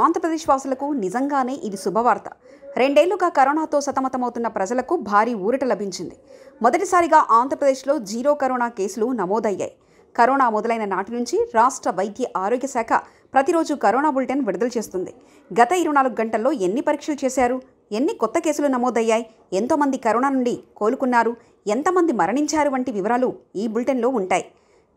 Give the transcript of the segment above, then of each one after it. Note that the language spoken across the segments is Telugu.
ఆంధ్రప్రదేశ్ వాసులకు నిజంగానే ఇది శుభవార్త రెండేళ్లుగా కరోనాతో సతమతమవుతున్న ప్రజలకు భారీ ఊరట లభించింది మొదటిసారిగా ఆంధ్రప్రదేశ్లో జీరో కరోనా కేసులు నమోదయ్యాయి కరోనా మొదలైన నాటి నుంచి రాష్ట్ర వైద్య ఆరోగ్య శాఖ ప్రతిరోజు కరోనా బులెటిన్ విడుదల చేస్తుంది గత ఇరవై నాలుగు గంటల్లో ఎన్ని పరీక్షలు చేశారు ఎన్ని కొత్త కేసులు నమోదయ్యాయి ఎంతోమంది కరోనా నుండి కోలుకున్నారు ఎంతమంది మరణించారు వంటి వివరాలు ఈ బులెటిన్లో ఉంటాయి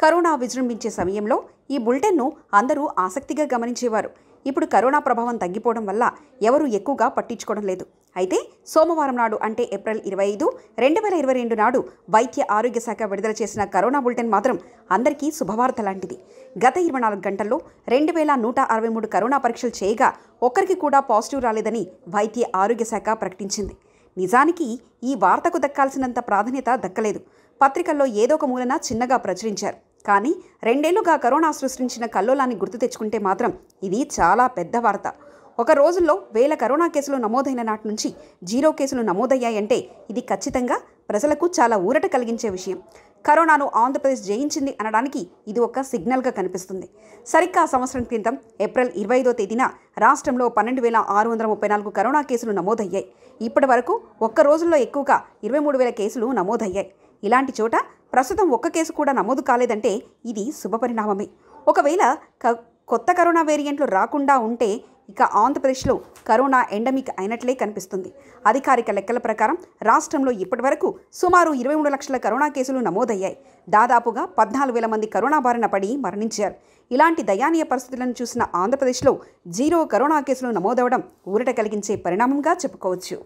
కరోనా విజృంభించే సమయంలో ఈ బులెటిన్ను అందరూ ఆసక్తిగా గమనించేవారు ఇప్పుడు కరోనా ప్రభావం తగ్గిపోవడం వల్ల ఎవరూ ఎక్కువగా పట్టించుకోవడం లేదు అయితే సోమవారం నాడు అంటే ఏప్రిల్ ఇరవై ఐదు రెండు వేల ఇరవై రెండు నాడు వైద్య ఆరోగ్య శాఖ విడుదల చేసిన కరోనా బులెటిన్ మాత్రం అందరికీ శుభవార్త లాంటిది గత ఇరవై నాలుగు గంటల్లో రెండు వేల నూట అరవై మూడు కరోనా పరీక్షలు చేయగా ఒక్కరికి కూడా పాజిటివ్ రాలేదని వైద్య ఆరోగ్య శాఖ ప్రకటించింది నిజానికి ఈ వార్తకు దక్కాల్సినంత ప్రాధాన్యత దక్కలేదు పత్రికల్లో ఏదో ఒక మూలన చిన్నగా ప్రచురించారు కానీ రెండేళ్లుగా కరోనా సృష్టించిన కల్లోలాన్ని గుర్తు తెచ్చుకుంటే మాత్రం ఇది చాలా పెద్ద వార్త ఒక రోజుల్లో వేల కరోనా కేసులు నమోదైన నాటి నుంచి జీరో కేసులు నమోదయ్యాయంటే ఇది ఖచ్చితంగా ప్రజలకు చాలా ఊరట కలిగించే విషయం కరోనాను ఆంధ్రప్రదేశ్ జయించింది అనడానికి ఇది ఒక సిగ్నల్గా కనిపిస్తుంది సరిగ్గా సంవత్సరం క్రితం ఏప్రిల్ ఇరవై ఐదో తేదీన రాష్ట్రంలో పన్నెండు వేల ఆరు వందల ముప్పై నాలుగు కరోనా కేసులు నమోదయ్యాయి ఇప్పటి వరకు ఒక్క రోజుల్లో ఎక్కువగా ఇరవై మూడు వేల కేసులు నమోదయ్యాయి ఇలాంటి చోట ప్రస్తుతం ఒక్క కేసు కూడా నమోదు కాలేదంటే ఇది శుభపరిణామమే ఒకవేళ క కొత్త కరోనా వేరియంట్లు రాకుండా ఉంటే ఇక ఆంధ్రప్రదేశ్లో కరోనా ఎండమిక్ అయినట్లే కనిపిస్తుంది అధికారిక లెక్కల ప్రకారం రాష్ట్రంలో ఇప్పటివరకు సుమారు ఇరవై మూడు లక్షల కరోనా కేసులు నమోదయ్యాయి దాదాపుగా పద్నాలుగు వేల మంది కరోనా బారిన పడి మరణించారు ఇలాంటి దయానీయ పరిస్థితులను చూసిన ఆంధ్రప్రదేశ్లో జీరో కరోనా కేసులు నమోదవడం ఊరట కలిగించే పరిణామంగా చెప్పుకోవచ్చు